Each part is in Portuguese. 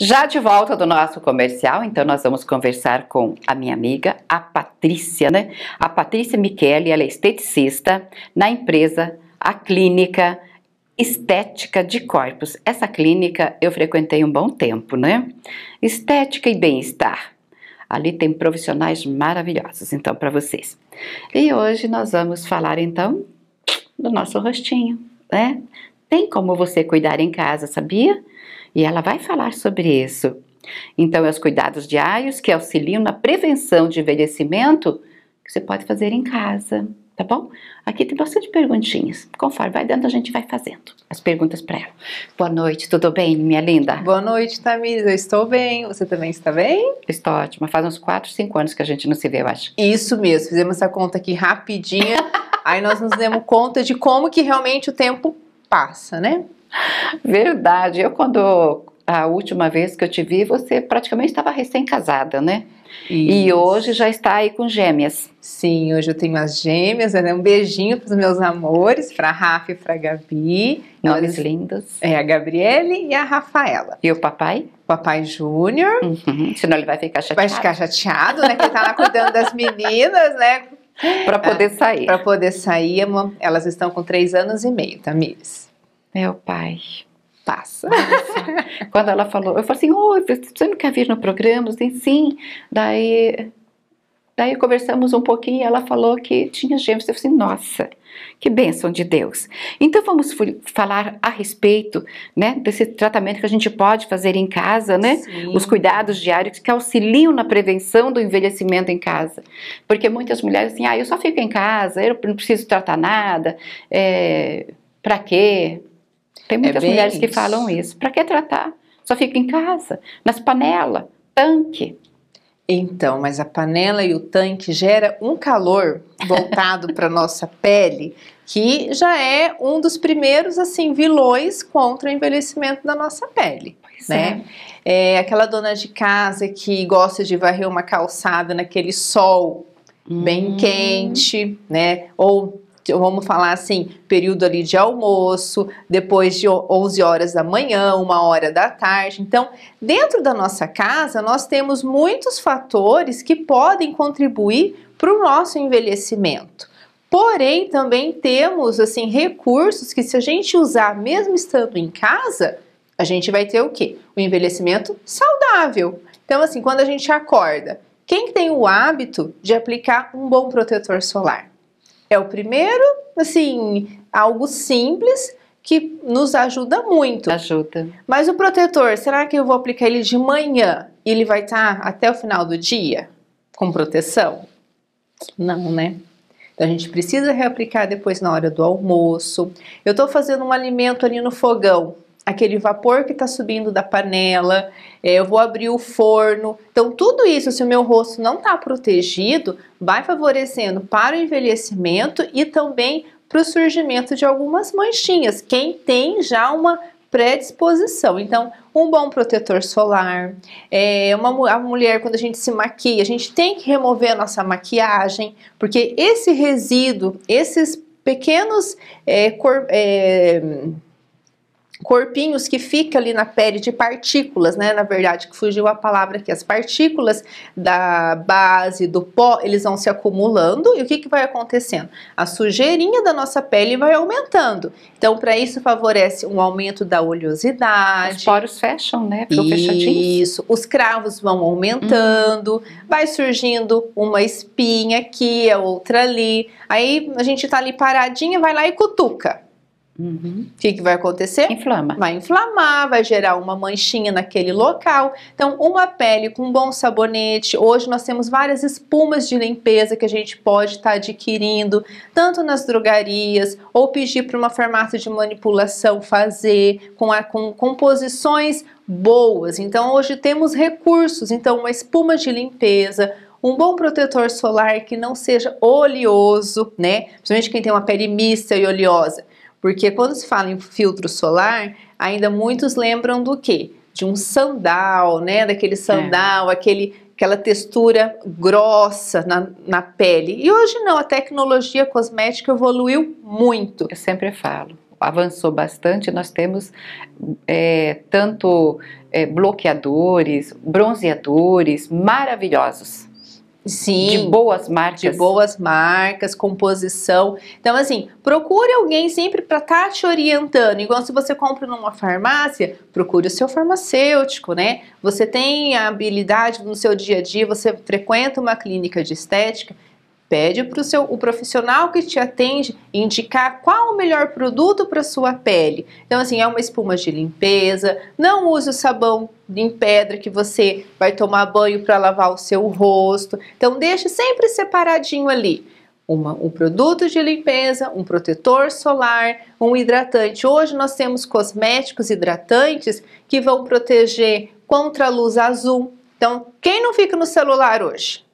Já de volta do nosso comercial, então nós vamos conversar com a minha amiga, a Patrícia, né? A Patrícia Michele, ela é esteticista na empresa A Clínica Estética de Corpos. Essa clínica eu frequentei um bom tempo, né? Estética e bem-estar. Ali tem profissionais maravilhosos, então, para vocês. E hoje nós vamos falar, então, do nosso rostinho, né? Tem como você cuidar em casa, sabia? e ela vai falar sobre isso. Então, é os cuidados diários que auxiliam na prevenção de envelhecimento que você pode fazer em casa, tá bom? Aqui tem bastante perguntinhas. Conforme vai dando, a gente vai fazendo as perguntas para ela. Boa noite, tudo bem, minha linda? Boa noite, Tamires. Eu estou bem. Você também está bem? Estou ótima. Faz uns 4, 5 anos que a gente não se vê, eu acho. Isso mesmo. Fizemos essa conta aqui rapidinha. Aí nós nos demos conta de como que realmente o tempo passa, né? Verdade. Eu quando a última vez que eu te vi, você praticamente estava recém-casada, né? Isso. E hoje já está aí com gêmeas. Sim, hoje eu tenho as gêmeas. Né? Um beijinho para os meus amores, para a Rafa e para a Gabi. Nomes lindos. É, a Gabriele e a Rafaela. E o papai? papai Júnior. Uhum. Senão ele vai ficar chateado. Vai ficar chateado, né? Que está tá lá cuidando das meninas, né? Para ah, poder sair. Para poder sair. Elas estão com três anos e meio, Tamires. Tá, meu pai. Passa. Assim, quando ela falou, eu falei assim: Oi, você não quer vir no programa? Eu disse, sim. Daí, daí conversamos um pouquinho e ela falou que tinha gêmeos. Eu falei assim: Nossa, que bênção de Deus. Então vamos falar a respeito né, desse tratamento que a gente pode fazer em casa, né? Sim. Os cuidados diários que auxiliam na prevenção do envelhecimento em casa. Porque muitas mulheres assim, ah, eu só fico em casa, eu não preciso tratar nada, é, eh, para quê? Tem é muitas é mulheres isso. que falam isso. Para que tratar? Só fica em casa, nas panelas, tanque. Então, mas a panela e o tanque gera um calor voltado para nossa pele que já é um dos primeiros assim vilões contra o envelhecimento da nossa pele. Pois né? É. é aquela dona de casa que gosta de varrer uma calçada naquele sol hum. bem quente, né? Ou vamos falar assim, período ali de almoço, depois de 11 horas da manhã, uma hora da tarde. Então, dentro da nossa casa, nós temos muitos fatores que podem contribuir para o nosso envelhecimento. Porém, também temos assim recursos que se a gente usar mesmo estando em casa, a gente vai ter o quê? O envelhecimento saudável. Então, assim, quando a gente acorda, quem tem o hábito de aplicar um bom protetor solar? É o primeiro, assim, algo simples que nos ajuda muito. Ajuda. Mas o protetor, será que eu vou aplicar ele de manhã e ele vai estar tá até o final do dia com proteção? Não, né? Então a gente precisa reaplicar depois na hora do almoço. Eu estou fazendo um alimento ali no fogão aquele vapor que está subindo da panela, é, eu vou abrir o forno. Então, tudo isso, se o meu rosto não está protegido, vai favorecendo para o envelhecimento e também para o surgimento de algumas manchinhas. Quem tem já uma predisposição. Então, um bom protetor solar, é, uma, a mulher quando a gente se maquia, a gente tem que remover a nossa maquiagem, porque esse resíduo, esses pequenos é, cor, é, corpinhos que fica ali na pele de partículas, né? Na verdade, que fugiu a palavra aqui, as partículas da base, do pó, eles vão se acumulando e o que, que vai acontecendo? A sujeirinha da nossa pele vai aumentando. Então, para isso favorece um aumento da oleosidade. Os poros fecham, né? fechadinhos. Isso, os cravos vão aumentando, uhum. vai surgindo uma espinha aqui, a outra ali. Aí a gente tá ali paradinha, vai lá e cutuca Uhum. O que, que vai acontecer? Inflama. Vai inflamar, vai gerar uma manchinha naquele local. Então, uma pele com um bom sabonete. Hoje nós temos várias espumas de limpeza que a gente pode estar tá adquirindo, tanto nas drogarias, ou pedir para uma farmácia de manipulação fazer, com, a, com composições boas. Então, hoje temos recursos. Então, uma espuma de limpeza, um bom protetor solar que não seja oleoso, né? Principalmente quem tem uma pele mista e oleosa. Porque quando se fala em filtro solar, ainda muitos lembram do quê? De um sandal, né? Daquele é. sandal, é. aquele, aquela textura grossa na, na pele. E hoje não, a tecnologia cosmética evoluiu muito. Eu sempre falo, avançou bastante, nós temos é, tanto é, bloqueadores, bronzeadores maravilhosos Sim, de boas marcas. De boas marcas, composição. Então, assim, procure alguém sempre para estar tá te orientando. Igual se você compra numa farmácia, procure o seu farmacêutico, né? Você tem a habilidade no seu dia a dia, você frequenta uma clínica de estética, pede para o seu o profissional que te atende indicar qual o melhor produto para sua pele. Então, assim, é uma espuma de limpeza, não use o sabão em pedra que você vai tomar banho para lavar o seu rosto. Então deixe sempre separadinho ali. Uma, um produto de limpeza, um protetor solar, um hidratante. Hoje nós temos cosméticos hidratantes que vão proteger contra a luz azul. Então, quem não fica no celular hoje?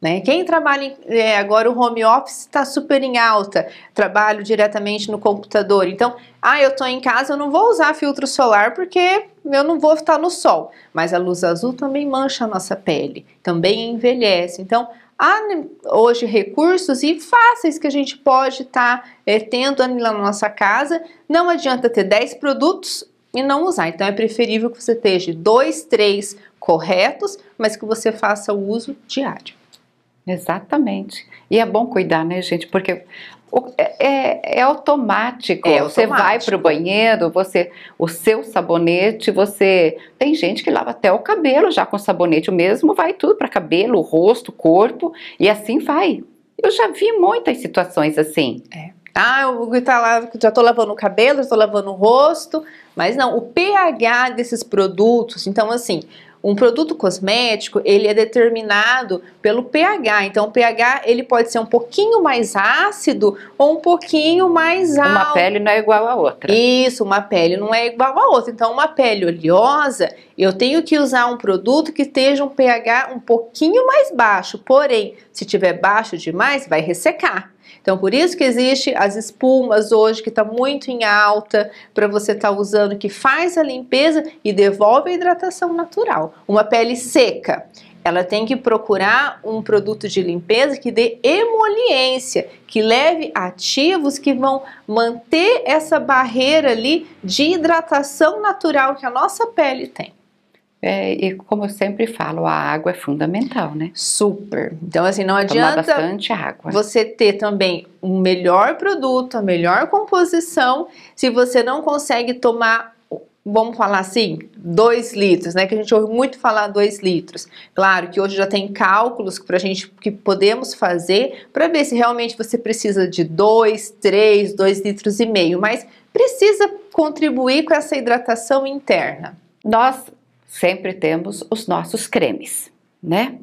Né? Quem trabalha em, é, agora o home office está super em alta, trabalho diretamente no computador. Então, ah, eu estou em casa, eu não vou usar filtro solar porque eu não vou estar no sol. Mas a luz azul também mancha a nossa pele, também envelhece. Então, há hoje recursos e fáceis que a gente pode estar tá, é, tendo ali na nossa casa. Não adianta ter 10 produtos e não usar. Então é preferível que você esteja dois, três corretos, mas que você faça o uso diário. Exatamente. E é bom cuidar, né, gente? Porque é, é, é, automático. é, automático. Você vai para o banheiro, você o seu sabonete, você tem gente que lava até o cabelo já com sabonete, o mesmo vai tudo para cabelo, rosto, corpo e assim vai. Eu já vi muitas situações assim. É. Ah, eu tá lá, já tô lavando o cabelo, já tô lavando o rosto, mas não, o pH desses produtos, então assim, um produto cosmético, ele é determinado pelo pH. Então, o pH, ele pode ser um pouquinho mais ácido ou um pouquinho mais alto. Uma pele não é igual a outra. Isso, uma pele não é igual a outra. Então, uma pele oleosa, eu tenho que usar um produto que esteja um pH um pouquinho mais baixo. Porém, se tiver baixo demais, vai ressecar. Então, por isso que existe as espumas hoje, que está muito em alta, para você estar tá usando, que faz a limpeza e devolve a hidratação natural. Uma pele seca, ela tem que procurar um produto de limpeza que dê emoliência, que leve ativos que vão manter essa barreira ali de hidratação natural que a nossa pele tem. É, e como eu sempre falo, a água é fundamental, né? Super. Então, assim, não adianta Tomar bastante água. você ter também um melhor produto, a melhor composição, se você não consegue tomar vamos falar assim, dois litros, né? Que a gente ouve muito falar dois litros. Claro que hoje já tem cálculos para a gente que podemos fazer para ver se realmente você precisa de dois, três, dois litros e meio, mas precisa contribuir com essa hidratação interna. Nós sempre temos os nossos cremes, né?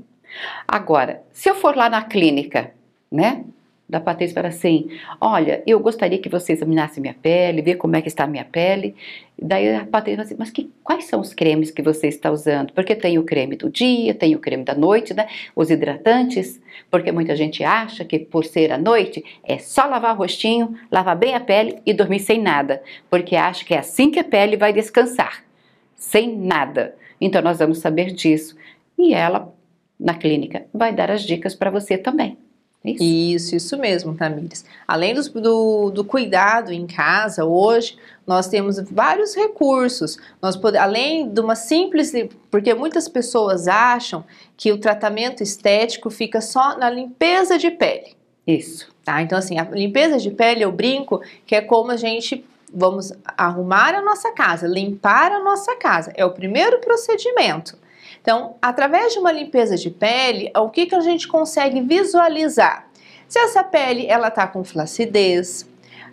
Agora, se eu for lá na clínica, né? Da Patrícia para assim, olha, eu gostaria que você examinasse minha pele, ver como é que está a minha pele. Daí a Patrícia assim, mas que, quais são os cremes que você está usando? Porque tem o creme do dia, tem o creme da noite, né? Os hidratantes, porque muita gente acha que por ser à noite é só lavar o rostinho, lavar bem a pele e dormir sem nada, porque acha que é assim que a pele vai descansar sem nada. Então nós vamos saber disso. E ela, na clínica, vai dar as dicas para você também. É isso. isso, isso mesmo, Tamires. Além do, do, do, cuidado em casa, hoje nós temos vários recursos. Nós pode, além de uma simples. Porque muitas pessoas acham que o tratamento estético fica só na limpeza de pele. Isso. Tá? Então, assim, a limpeza de pele, eu brinco, que é como a gente Vamos arrumar a nossa casa, limpar a nossa casa. É o primeiro procedimento. Então, através de uma limpeza de pele, é o que, que a gente consegue visualizar? Se essa pele ela tá com flacidez,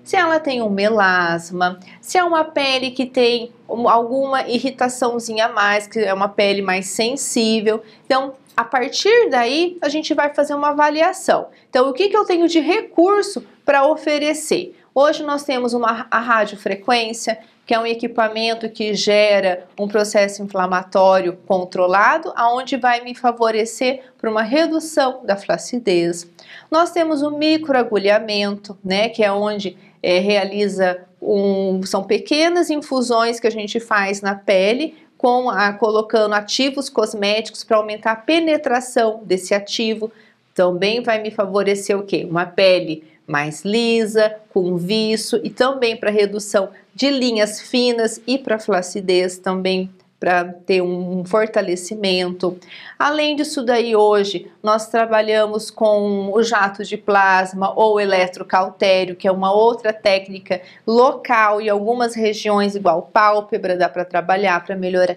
se ela tem um melasma, se é uma pele que tem alguma irritaçãozinha a mais, que é uma pele mais sensível. Então, a partir daí, a gente vai fazer uma avaliação. Então, o que, que eu tenho de recurso para oferecer? Hoje nós temos uma, a radiofrequência, que é um equipamento que gera um processo inflamatório controlado, aonde vai me favorecer para uma redução da flacidez. Nós temos o microagulhamento, né, que é onde é, realiza um, são pequenas infusões que a gente faz na pele com a, colocando ativos cosméticos para aumentar a penetração desse ativo. Também vai me favorecer o quê? Uma pele mais lisa, com viço e também para redução de linhas finas e para flacidez também para ter um fortalecimento. Além disso daí hoje nós trabalhamos com o jato de plasma ou eletrocautério, que é uma outra técnica local e algumas regiões igual pálpebra dá para trabalhar para melhorar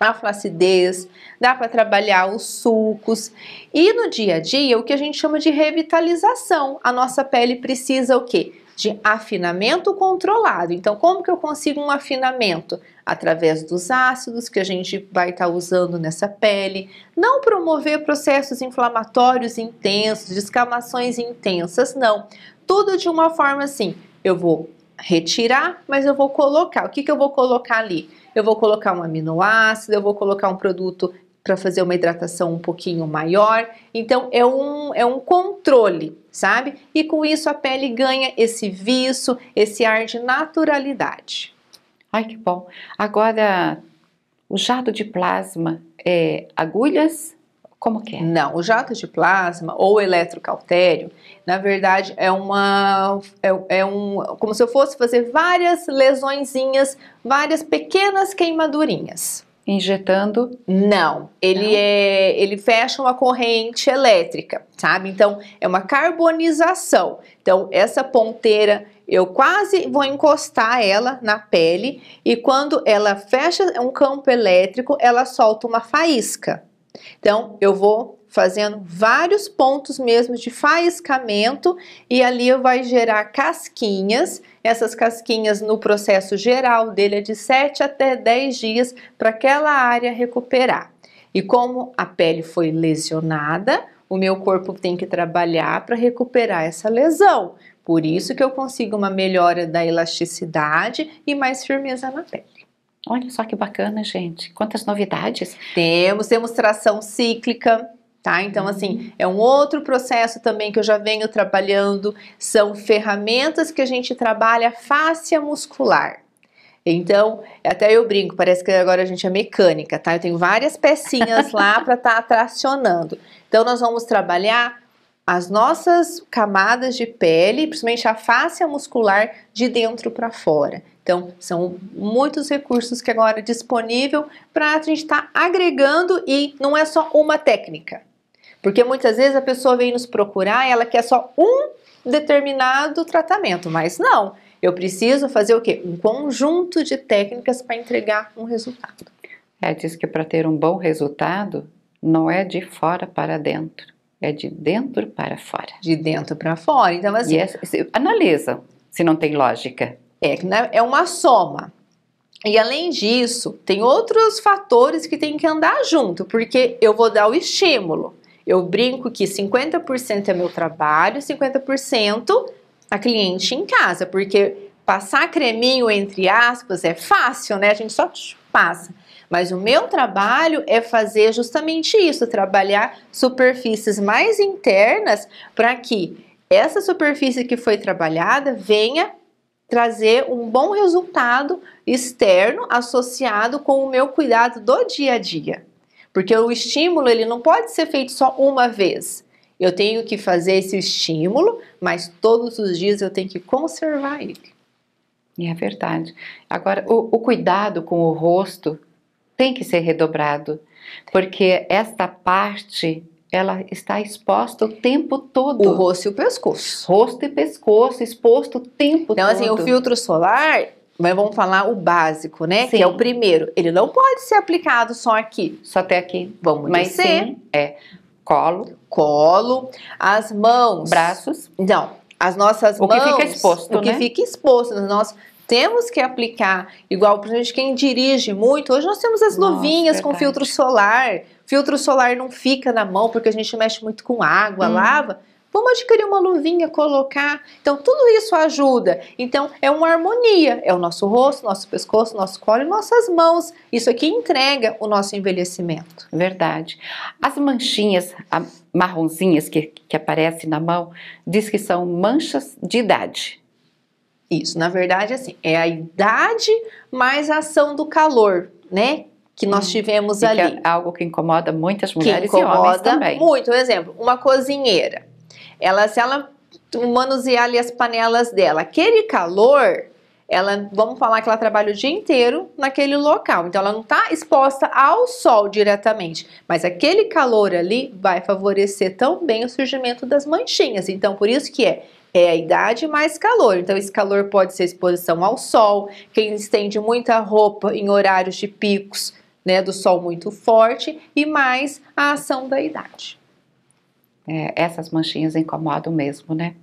a flacidez, dá para trabalhar os sulcos. E no dia a dia, o que a gente chama de revitalização. A nossa pele precisa o quê? De afinamento controlado. Então, como que eu consigo um afinamento? Através dos ácidos que a gente vai estar tá usando nessa pele. Não promover processos inflamatórios intensos, descamações intensas, não. Tudo de uma forma assim. Eu vou retirar, mas eu vou colocar. O que, que eu vou colocar ali? Eu vou colocar um aminoácido, eu vou colocar um produto para fazer uma hidratação um pouquinho maior. Então é um, é um controle, sabe? E com isso a pele ganha esse viço, esse ar de naturalidade. Ai que bom. Agora, o jardo de plasma é agulhas como que é? Não, o jato de plasma ou eletrocautério, na verdade, é uma. É, é, um. Como se eu fosse fazer várias lesõezinhas, várias pequenas queimadurinhas. Injetando? Não, ele Não. é, ele fecha uma corrente elétrica, sabe? Então é uma carbonização. Então essa ponteira eu quase vou encostar ela na pele e quando ela fecha um campo elétrico, ela solta uma faísca. Então, eu vou fazendo vários pontos mesmo de faiscamento e ali vai gerar casquinhas. Essas casquinhas no processo geral dele é de 7 até 10 dias para aquela área recuperar. E como a pele foi lesionada, o meu corpo tem que trabalhar para recuperar essa lesão. Por isso que eu consigo uma melhora da elasticidade e mais firmeza na pele. Olha só que bacana, gente. Quantas novidades. Temos, temos tração cíclica, tá? Então, assim, hum. é um outro processo também que eu já venho trabalhando. São ferramentas que a gente trabalha fáscia muscular. Então, até eu brinco, parece que agora a gente é mecânica, tá? Eu tenho várias pecinhas lá para estar tá tracionando. Então, nós vamos trabalhar as nossas camadas de pele, principalmente a face muscular, de dentro para fora. Então, são muitos recursos que agora é disponível para a gente estar tá agregando e não é só uma técnica. Porque muitas vezes a pessoa vem nos procurar e ela quer só um determinado tratamento, mas não. Eu preciso fazer o quê? Um conjunto de técnicas para entregar um resultado. É, diz que para ter um bom resultado, não é de fora para dentro, é de dentro para fora. De dentro para fora. Então, assim. É, analisa se não tem lógica. É, né, é uma soma. E além disso, tem outros fatores que tem que andar junto, porque eu vou dar o estímulo. Eu brinco que 50% é meu trabalho, 50% a cliente em casa, porque passar creminho, entre aspas, é fácil, né? A gente só passa. Mas o meu trabalho é fazer justamente isso, trabalhar superfícies mais internas para que essa superfície que foi trabalhada venha trazer um bom resultado externo associado com o meu cuidado do dia a dia. Porque o estímulo ele não pode ser feito só uma vez. Eu tenho que fazer esse estímulo, mas todos os dias eu tenho que conservar ele. É verdade. Agora, o, o cuidado com o rosto tem que ser redobrado, porque esta parte ela está exposta o tempo todo. O rosto e o pescoço. Rosto e pescoço exposto o tempo então, todo. Então, assim, o filtro solar, mas vamos falar o básico, né? Sim. Que é o primeiro. Ele não pode ser aplicado só aqui. Só até aqui. Vamos Mas dizer. sim, é colo. Colo, as mãos. Braços. Não, as nossas o mãos. O que fica exposto, O né? que fica exposto. Nós temos que aplicar, igual, por exemplo, quem dirige muito. Hoje nós temos as luvinhas com filtro solar Filtro solar não fica na mão porque a gente mexe muito com água, hum. lava. Vamos adquirir uma luvinha, colocar. Então, tudo isso ajuda. Então, é uma harmonia. É o nosso rosto, nosso pescoço, nosso colo e nossas mãos. Isso aqui entrega o nosso envelhecimento. É verdade. As manchinhas marronzinhas que, que aparecem na mão, diz que são manchas de idade. Isso, na verdade, assim, é a idade mais a ação do calor, né? que nós tivemos e ali. Que é algo que incomoda muitas mulheres que incomoda e homens também. Muito, um exemplo, uma cozinheira. Ela, se ela manusear ali as panelas dela, aquele calor, ela, vamos falar que ela trabalha o dia inteiro naquele local. Então ela não está exposta ao sol diretamente, mas aquele calor ali vai favorecer também o surgimento das manchinhas. Então por isso que é é a idade mais calor. Então, esse calor pode ser exposição ao sol, quem estende muita roupa em horários de picos né, do sol muito forte e mais a ação da idade. É, essas manchinhas incomodam mesmo, né?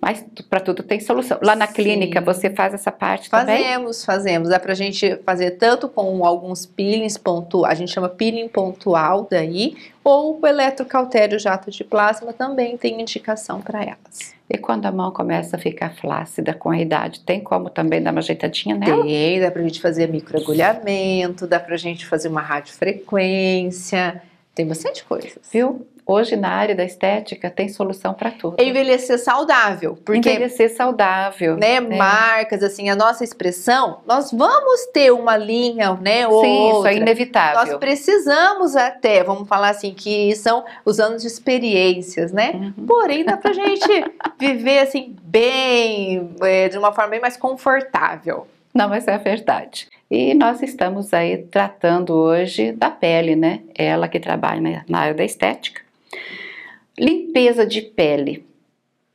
Mas para tudo tem solução. Lá na Sim. clínica você faz essa parte fazemos, também? Fazemos, fazemos. Dá para a gente fazer tanto com alguns peelings pontuais, a gente chama peeling pontual daí, ou o eletrocautério jato de plasma também tem indicação para elas. E quando a mão começa a ficar flácida com a idade, tem como também dar uma ajeitadinha nela? Tem, dá para a gente fazer microagulhamento, dá para a gente fazer uma radiofrequência, tem bastante coisa. Viu? Hoje, na área da estética, tem solução para tudo. É envelhecer saudável. Porque, envelhecer saudável. Né, né, Marcas, assim, a nossa expressão, nós vamos ter uma linha, né? Ou Sim, outra. isso é inevitável. Nós precisamos até, vamos falar assim, que são os anos de experiências, né? Uhum. Porém, dá pra gente viver, assim, bem, é, de uma forma bem mais confortável. Não, mas é a verdade. E nós estamos aí tratando hoje da pele, né? Ela que trabalha na área da estética Limpeza de pele.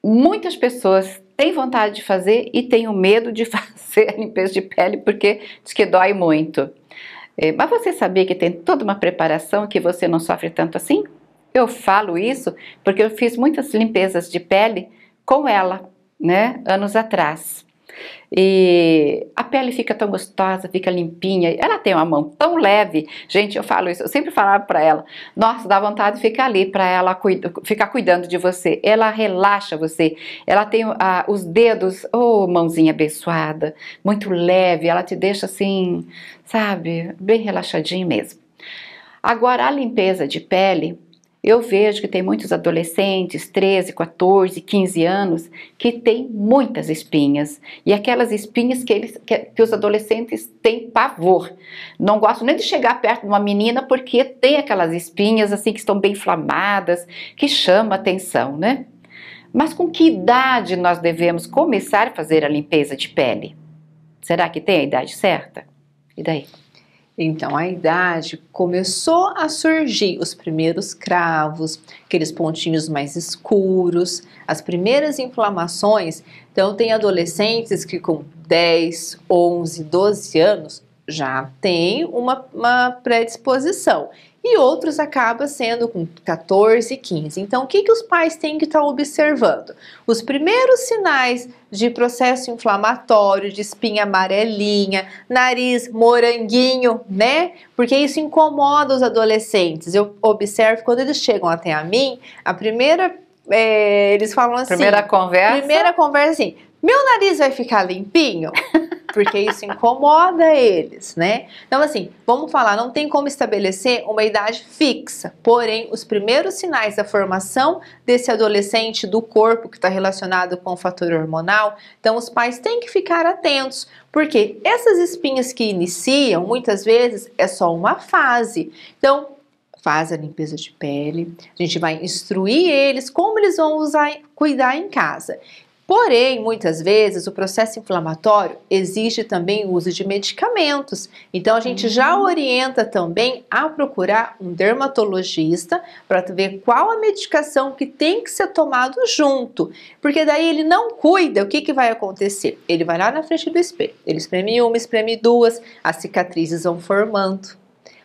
Muitas pessoas têm vontade de fazer e têm o medo de fazer a limpeza de pele porque diz que dói muito. É, mas você sabia que tem toda uma preparação que você não sofre tanto assim? Eu falo isso porque eu fiz muitas limpezas de pele com ela, né, anos atrás. E a pele fica tão gostosa, fica limpinha. Ela tem uma mão tão leve. Gente, eu falo isso, eu sempre falava para ela: "Nossa, dá vontade de ficar ali para ela cuida, ficar cuidando de você. Ela relaxa você. Ela tem ah, os dedos, oh, mãozinha abençoada, muito leve, ela te deixa assim, sabe, bem relaxadinho mesmo. Agora a limpeza de pele eu vejo que tem muitos adolescentes, 13, 14, 15 anos, que têm muitas espinhas. E aquelas espinhas que, eles, que, que os adolescentes têm pavor. Não gosto nem de chegar perto de uma menina porque tem aquelas espinhas assim que estão bem inflamadas, que chama atenção, né? Mas com que idade nós devemos começar a fazer a limpeza de pele? Será que tem a idade certa? E daí? Então, a idade começou a surgir os primeiros cravos, aqueles pontinhos mais escuros, as primeiras inflamações. Então, tem adolescentes que com 10, 11, 12 anos já tem uma, uma predisposição e outros acaba sendo com 14, 15. Então, o que, que os pais têm que estar tá observando? Os primeiros sinais de processo inflamatório, de espinha amarelinha, nariz moranguinho, né? Porque isso incomoda os adolescentes. Eu observo quando eles chegam até a mim, a primeira. É, eles falam assim. Primeira conversa. Primeira conversa assim. Meu nariz vai ficar limpinho? porque isso incomoda eles, né? Então, assim, vamos falar, não tem como estabelecer uma idade fixa, porém, os primeiros sinais da formação desse adolescente do corpo que está relacionado com o fator hormonal, então os pais têm que ficar atentos, porque essas espinhas que iniciam, muitas vezes, é só uma fase. Então, faz a limpeza de pele, a gente vai instruir eles como eles vão usar, cuidar em casa. Porém, muitas vezes o processo inflamatório exige também o uso de medicamentos. Então a gente já hum. orienta também a procurar um dermatologista para ver qual a medicação que tem que ser tomado junto, porque daí ele não cuida, o que, que vai acontecer? Ele vai lá na frente do espelho, ele espreme uma, espreme duas, as cicatrizes vão formando.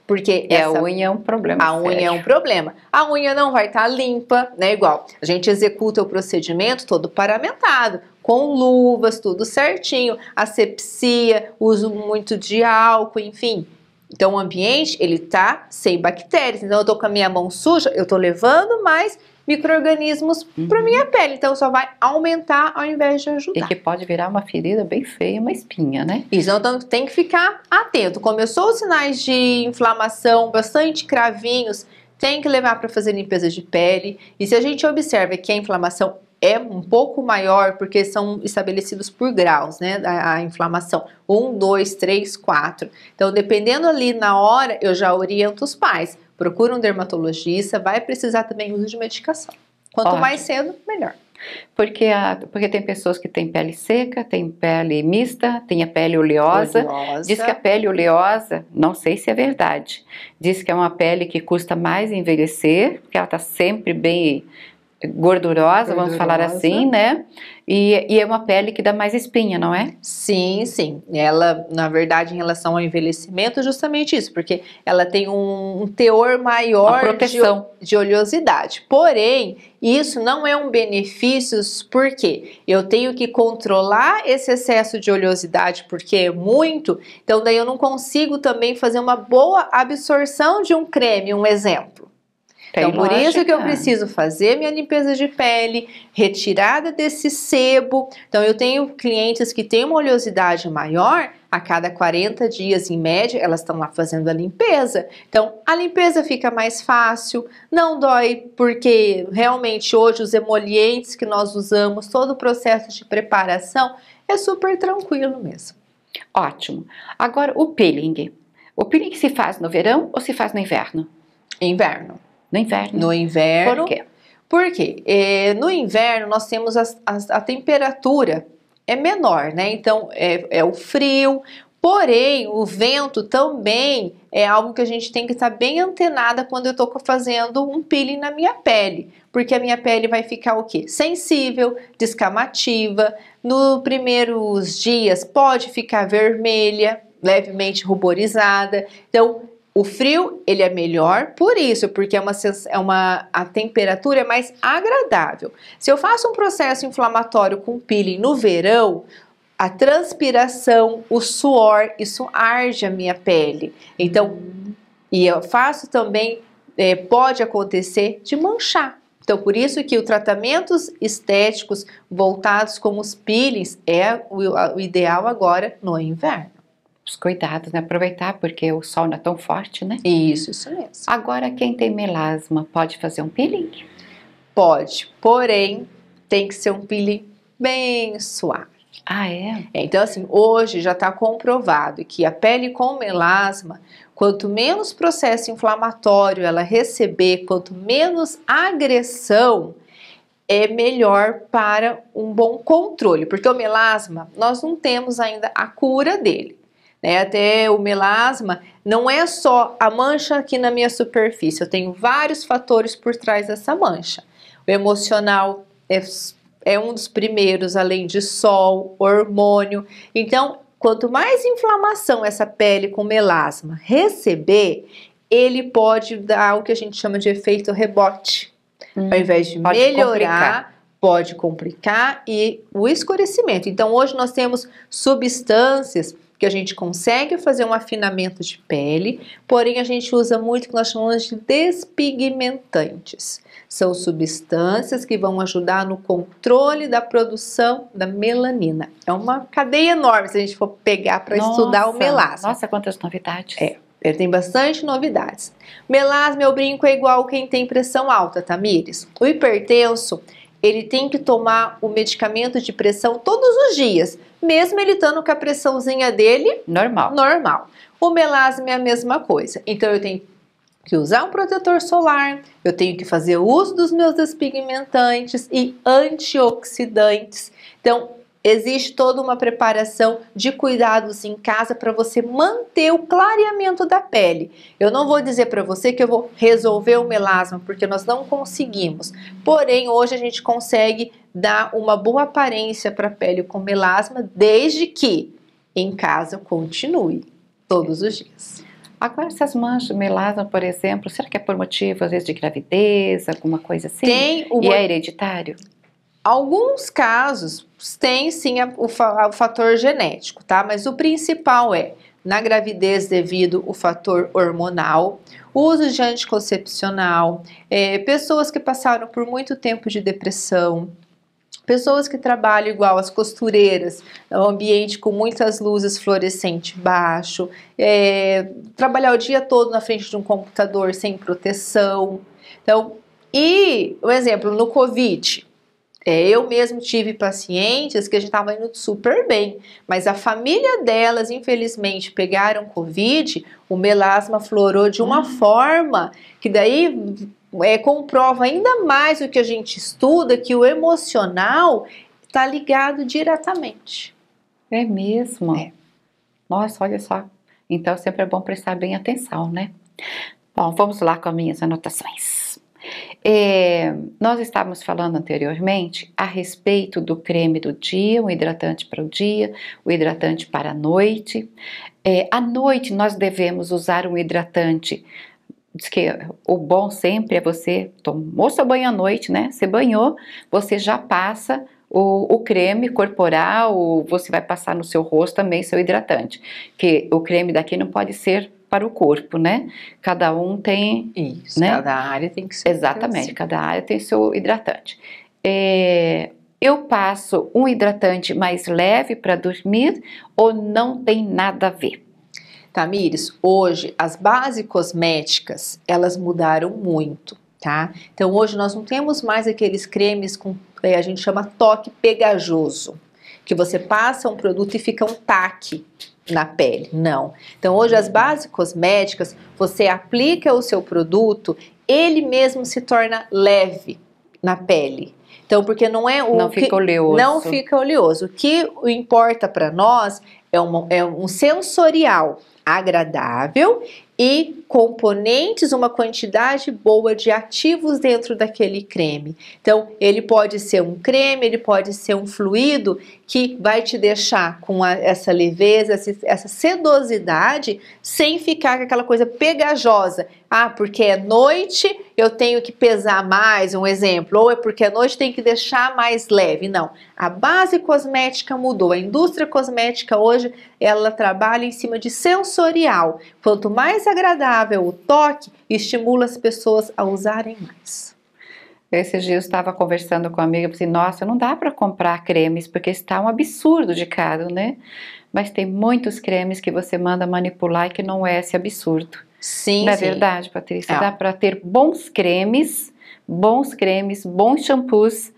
Porque e essa, a unha é um problema. A sério. unha é um problema. A unha é não vai estar tá limpa, né? Igual a gente executa o procedimento todo paramentado, com luvas, tudo certinho, asepsia, uso muito de álcool, enfim. Então o ambiente ele tá sem bactérias. Então eu tô com a minha mão suja, eu tô levando mais micro-organismos uhum. para minha pele. Então só vai aumentar ao invés de ajudar. E que pode virar uma ferida bem feia, uma espinha, né? Isso, então tem que ficar atento. Começou os sinais de inflamação, bastante cravinhos, tem que levar para fazer limpeza de pele. E se a gente observa que a inflamação é um pouco maior, porque são estabelecidos por graus, né? A, a, inflamação. Um, dois, três, quatro. Então, dependendo ali na hora, eu já oriento os pais. Procura um dermatologista, vai precisar também uso de medicação. Quanto Ótimo. mais cedo, melhor. Porque, a, porque tem pessoas que têm pele seca, tem pele mista, tem a pele oleosa. oleosa. Diz que a pele oleosa, não sei se é verdade, diz que é uma pele que custa mais envelhecer, porque ela está sempre bem gordurosa, vamos falar assim, né? E, e, é uma pele que dá mais espinha, não é? Sim, sim. Ela, na verdade, em relação ao envelhecimento, é justamente isso, porque ela tem um, teor maior de, de, oleosidade. Porém, isso não é um benefício, porque eu tenho que controlar esse excesso de oleosidade, porque é muito, então daí eu não consigo também fazer uma boa absorção de um creme, um exemplo. Então, por isso que eu é. preciso fazer minha limpeza de pele, retirada desse sebo. Então, eu tenho clientes que têm uma oleosidade maior, a cada 40 dias, em média, elas estão lá fazendo a limpeza. Então, a limpeza fica mais fácil, não dói, porque realmente hoje os emolientes que nós usamos, todo o processo de preparação é super tranquilo mesmo. Ótimo. Agora, o peeling. O peeling se faz no verão ou se faz no inverno? Inverno. No inverno. No inverno. Por quê? Porque é, no inverno nós temos a temperatura é menor, né? Então é, é, o frio. Porém, o vento também é algo que a gente tem que estar tá bem antenada quando eu tô fazendo um peeling na minha pele, porque a minha pele vai ficar o que? Sensível, descamativa. No primeiros dias pode ficar vermelha, levemente ruborizada. Então, o frio, ele é melhor por isso, porque é uma, é uma a temperatura é mais agradável. Se eu faço um processo inflamatório com peeling no verão, a transpiração, o suor, isso arde a minha pele. Então, e eu faço também, é, pode acontecer de manchar. Então, por isso que os tratamentos estéticos voltados como os peelings é o, o ideal agora no inverno os cuidados, né? Aproveitar, porque o sol não é tão forte, né? Isso, isso mesmo. Agora, quem tem melasma pode fazer um peeling? Pode, porém, tem que ser um peeling bem suave. Ah, é? é então, assim, hoje já está comprovado que a pele com melasma, quanto menos processo inflamatório ela receber, quanto menos agressão, é melhor para um bom controle, porque o melasma nós não temos ainda a cura dele. Né? Até o melasma não é só a mancha aqui na minha superfície, eu tenho vários fatores por trás dessa mancha. O emocional é, é um dos primeiros, além de sol, hormônio. Então, quanto mais inflamação essa pele com melasma receber, ele pode dar o que a gente chama de efeito rebote. Hum, Ao invés de pode melhorar, complicar. pode complicar e o escurecimento. Então, hoje nós temos substâncias porque a gente consegue fazer um afinamento de pele, porém a gente usa muito o que nós chamamos de despigmentantes. São substâncias que vão ajudar no controle da produção da melanina. É uma cadeia enorme se a gente for pegar para estudar o melasma. Nossa, quantas novidades. É. Ele tem bastante novidades. Melasma, eu brinco, é igual quem tem pressão alta, Tamires. O hipertenso, ele tem que tomar o medicamento de pressão todos os dias, mesmo ele estando com a pressãozinha dele normal. Normal. O melasma é a mesma coisa. Então eu tenho que usar um protetor solar, eu tenho que fazer uso dos meus despigmentantes e antioxidantes. Então, Existe toda uma preparação de cuidados em casa para você manter o clareamento da pele. Eu não vou dizer para você que eu vou resolver o melasma, porque nós não conseguimos. Porém, hoje a gente consegue dar uma boa aparência para a pele com melasma, desde que em casa continue todos os dias. Agora, essas manchas melasma, por exemplo, será que é por motivo, às vezes, de gravidez, alguma coisa assim? Tem o... E é hereditário? Alguns casos têm sim a, o, o fator genético, tá? Mas o principal é na gravidez devido o fator hormonal, uso de anticoncepcional, é, pessoas que passaram por muito tempo de depressão, pessoas que trabalham igual as costureiras, um ambiente com muitas luzes fluorescente baixo, é, trabalhar o dia todo na frente de um computador sem proteção. Então, e um exemplo no Covid, é, eu mesmo tive pacientes que a gente estava indo super bem, mas a família delas, infelizmente, pegaram Covid, o melasma florou de uma hum. forma que daí é, comprova ainda mais o que a gente estuda, que o emocional está ligado diretamente. É mesmo? É. Nossa, olha só. Então sempre é bom prestar bem atenção, né? Bom, vamos lá com as minhas anotações. É, nós estávamos falando anteriormente a respeito do creme do dia, o hidratante para o dia, o hidratante para a noite. É, à noite nós devemos usar um hidratante. Diz que o bom sempre é você tomou seu banho à noite, né? Você banhou, você já passa o, o, creme corporal, você vai passar no seu rosto também seu hidratante, que o creme daqui não pode ser para o corpo, né? Cada um tem. Isso, né? cada área tem que ser. Exatamente, cada área tem seu hidratante. É, eu passo um hidratante mais leve para dormir ou não tem nada a ver? Tamires, hoje as bases cosméticas elas mudaram muito, tá? Então hoje nós não temos mais aqueles cremes com é, a gente chama toque pegajoso que você passa um produto e fica um taque na pele. Não. Então hoje as bases cosméticas, você aplica o seu produto, ele mesmo se torna leve na pele. Então, porque não é o não que, fica oleoso. Não fica oleoso. O que importa para nós é, uma, é um sensorial agradável e componentes, uma quantidade boa de ativos dentro daquele creme. Então, ele pode ser um creme, ele pode ser um fluido que vai te deixar com a, essa leveza, essa, sedosidade, sem ficar com aquela coisa pegajosa. Ah, porque é noite, eu tenho que pesar mais, um exemplo, ou é porque é noite, tem que deixar mais leve. Não, a base cosmética mudou. A indústria cosmética hoje, ela trabalha em cima de sensorial. Quanto mais agradável o toque, estimula as pessoas a usarem mais. Esses dias eu estava conversando com uma amiga, e disse: assim, nossa, não dá para comprar cremes, porque está um absurdo de caro, né? Mas tem muitos cremes que você manda manipular e que não é esse absurdo. Sim, Na é sim. verdade, Patrícia, é. dá para ter bons cremes, bons cremes, bons shampoos,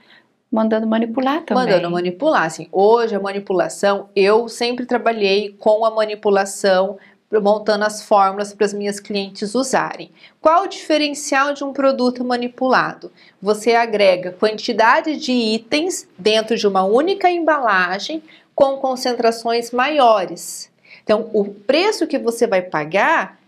mandando manipular também. Mandando manipular, assim. Hoje a manipulação, eu sempre trabalhei com a manipulação montando as fórmulas para as minhas clientes usarem. Qual o diferencial de um produto manipulado? Você agrega quantidade de itens dentro de uma única embalagem com concentrações maiores. Então, o preço que você vai pagar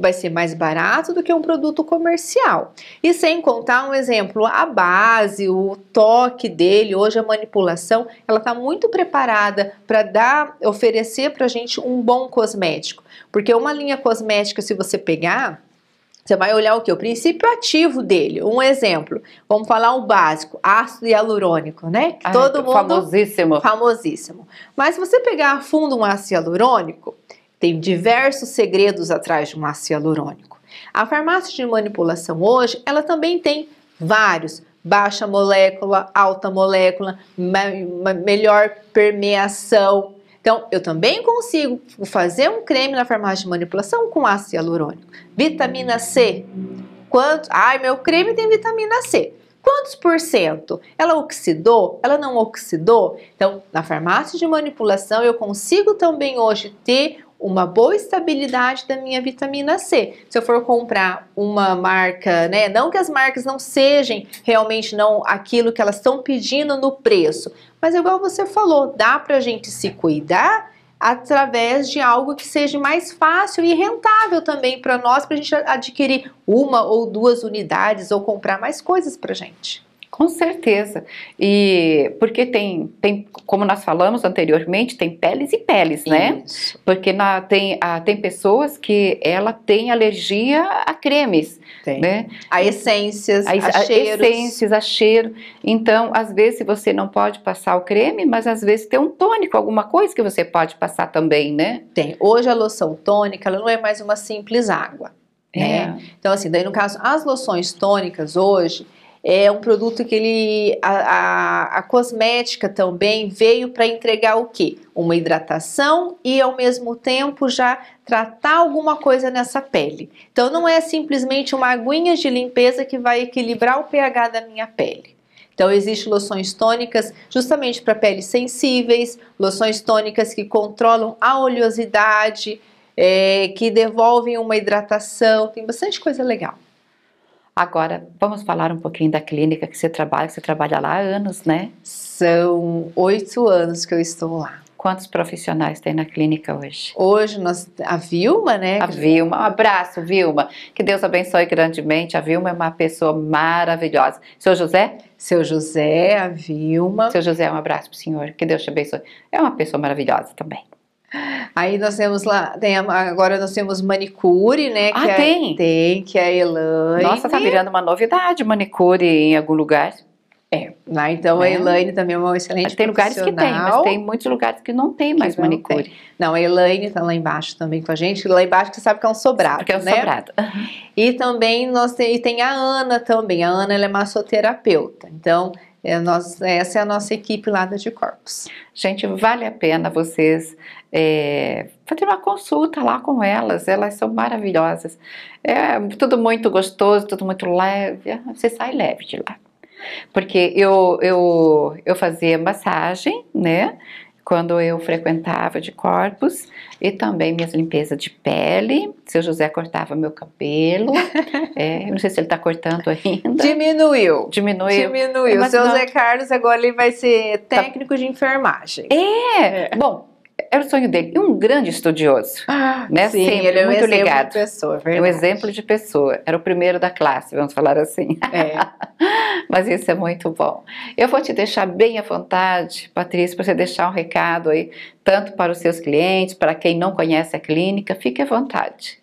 vai ser mais barato do que um produto comercial. E sem contar um exemplo, a base, o toque dele, hoje a manipulação, ela está muito preparada para dar, oferecer para a gente um bom cosmético. Porque uma linha cosmética, se você pegar, você vai olhar o que? O princípio ativo dele. Um exemplo, vamos falar o básico, ácido hialurônico, né? Que todo mundo. Famosíssimo. Famosíssimo. Mas se você pegar a fundo um ácido hialurônico, tem diversos segredos atrás de um ácido hialurônico. A farmácia de manipulação hoje, ela também tem vários, baixa molécula, alta molécula, melhor permeação. Então, eu também consigo fazer um creme na farmácia de manipulação com ácido hialurônico. Vitamina C. Quanto? Ai, meu creme tem vitamina C. Quantos por cento? Ela oxidou? Ela não oxidou? Então, na farmácia de manipulação, eu consigo também hoje ter uma boa estabilidade da minha vitamina C. Se eu for comprar uma marca, né, não que as marcas não sejam realmente não aquilo que elas estão pedindo no preço, mas igual você falou, dá pra gente se cuidar através de algo que seja mais fácil e rentável também para nós, para a gente adquirir uma ou duas unidades ou comprar mais coisas para gente. Com certeza. E porque tem, tem, como nós falamos anteriormente, tem peles e peles, né? Isso. né? Porque na, tem, a, ah, tem pessoas que ela tem alergia a cremes, tem. né? A essências, a, a, cheiros. essências, a cheiro. Então, às vezes você não pode passar o creme, mas às vezes tem um tônico, alguma coisa que você pode passar também, né? Tem. Hoje a loção tônica, ela não é mais uma simples água. É. Né? Então, assim, daí no caso, as loções tônicas hoje, é um produto que ele. A, a, a cosmética também veio para entregar o quê? Uma hidratação e ao mesmo tempo já tratar alguma coisa nessa pele. Então não é simplesmente uma aguinha de limpeza que vai equilibrar o pH da minha pele. Então, existem loções tônicas justamente para peles sensíveis, loções tônicas que controlam a oleosidade, é, que devolvem uma hidratação, tem bastante coisa legal. Agora, vamos falar um pouquinho da clínica que você trabalha, que você trabalha lá há anos, né? São oito anos que eu estou lá. Quantos profissionais tem na clínica hoje? Hoje nós a Vilma, né? A Vilma, um abraço, Vilma. Que Deus abençoe grandemente. A Vilma é uma pessoa maravilhosa. Seu José? Seu José, a Vilma. Seu José, um abraço para o senhor. Que Deus te abençoe. É uma pessoa maravilhosa também. Aí nós temos lá, tem, agora nós temos manicure, né? ah, é, tem. Tem, que é a Elaine. Nossa, tá virando uma novidade manicure em algum lugar. É. Lá, então é. a Elaine também é uma excelente Tem lugares que tem, mas tem muitos lugares que não tem mais não manicure. Tem. Não, a Elaine tá lá embaixo também com a gente. Lá embaixo você sabe que é um sobrado, Porque é um né? sobrado. E também nós tem, tem a Ana também. A Ana ela é massoterapeuta. Então, é, nós, essa é a nossa equipe lá da de corpos. Gente, vale a pena vocês é, fazer uma consulta lá com elas, elas são maravilhosas. É tudo muito gostoso, tudo muito leve, ah, você sai leve de lá. Porque eu, eu, eu fazia massagem, né? quando eu frequentava de corpos e também minhas limpezas de pele. Seu José cortava meu cabelo. é, não sei se ele está cortando ainda. Diminuiu. Diminuiu. Diminuiu. Seu não... José Carlos agora ele vai ser tá. técnico tá... de enfermagem. É. é. Bom, era o sonho dele. E um grande estudioso. Ah, né? Sim, Sempre, ele é um muito exemplo ligado. de pessoa, é verdade. Um exemplo de pessoa. Era o primeiro da classe, vamos falar assim. É. Mas isso é muito bom. Eu vou te deixar bem à vontade, Patrícia, para você deixar um recado aí, tanto para os seus clientes, para quem não conhece a clínica, fique à vontade.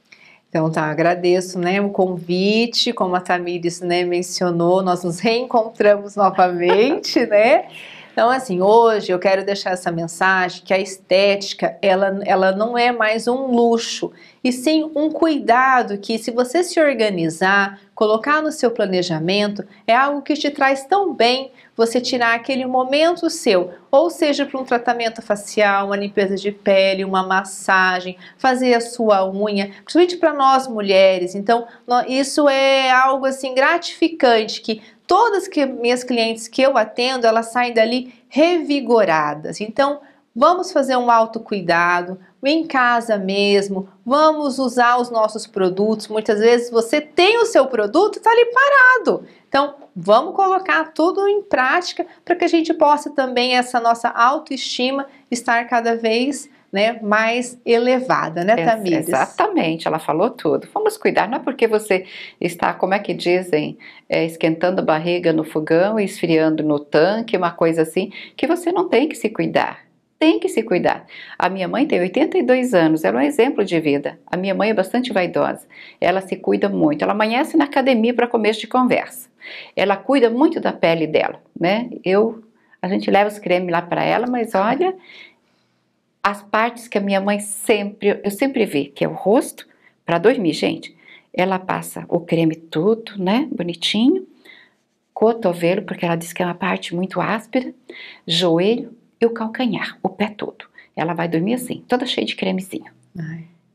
Então tá, agradeço né, o convite, como a Tamires né, mencionou, nós nos reencontramos novamente, né? Então, assim, hoje eu quero deixar essa mensagem que a estética, ela, ela não é mais um luxo, e sim um cuidado que se você se organizar, colocar no seu planejamento, é algo que te traz tão bem você tirar aquele momento seu, ou seja, para um tratamento facial, uma limpeza de pele, uma massagem, fazer a sua unha, principalmente para nós mulheres. Então, isso é algo assim gratificante que todas que minhas clientes que eu atendo, elas saem dali revigoradas. Então, vamos fazer um autocuidado em casa mesmo, vamos usar os nossos produtos. Muitas vezes você tem o seu produto e está ali parado. Então, vamos colocar tudo em prática para que a gente possa também essa nossa autoestima estar cada vez mais né, mais elevada, né, Tamires? Exatamente, ela falou tudo. Vamos cuidar, não é porque você está, como é que dizem, é, esquentando a barriga no fogão e esfriando no tanque, uma coisa assim, que você não tem que se cuidar tem que se cuidar. A minha mãe tem 82 anos, ela é um exemplo de vida. A minha mãe é bastante vaidosa, ela se cuida muito. Ela amanhece na academia para começo de conversa. Ela cuida muito da pele dela, né? Eu, a gente leva os cremes lá para ela, mas olha, as partes que a minha mãe sempre, eu sempre vi, que é o rosto, para dormir, gente. Ela passa o creme tudo, né, bonitinho, cotovelo, porque ela disse que é uma parte muito áspera, joelho e o calcanhar, o pé todo. Ela vai dormir assim, toda cheia de cremezinho.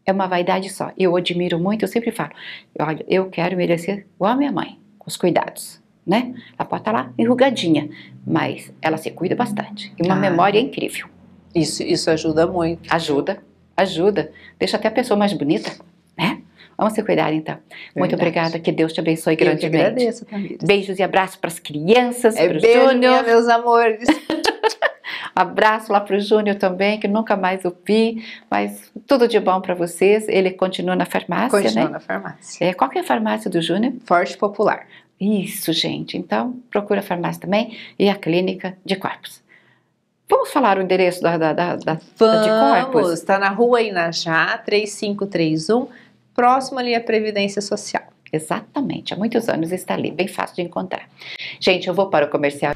É uma vaidade só. Eu admiro muito, eu sempre falo, olha, eu quero merecer igual a minha mãe, com os cuidados, né? Ela pode estar lá enrugadinha, mas ela se cuida bastante. E uma ah. memória incrível. Isso, isso ajuda muito. Ajuda, ajuda. Deixa até a pessoa mais bonita, né? Vamos se cuidar, então. Verdade. Muito obrigada, que Deus te abençoe grandemente. Eu que agradeço, Camila. Beijos e abraços para as crianças, é, para o Júnior. meus amores. Abraço lá para o Júnior também, que nunca mais o vi, mas tudo de bom para vocês. Ele continua na farmácia, continua né? Continua na farmácia. É, qual que é a farmácia do Júnior? Forte Popular. Isso, gente. Então, procura a farmácia também e a clínica de corpos. Vamos falar o endereço da, da, da, da é, Vamos, está na rua Inajá, 3531, próximo ali à Previdência Social. Exatamente, há muitos anos está ali, bem fácil de encontrar. Gente, eu vou para o comercial.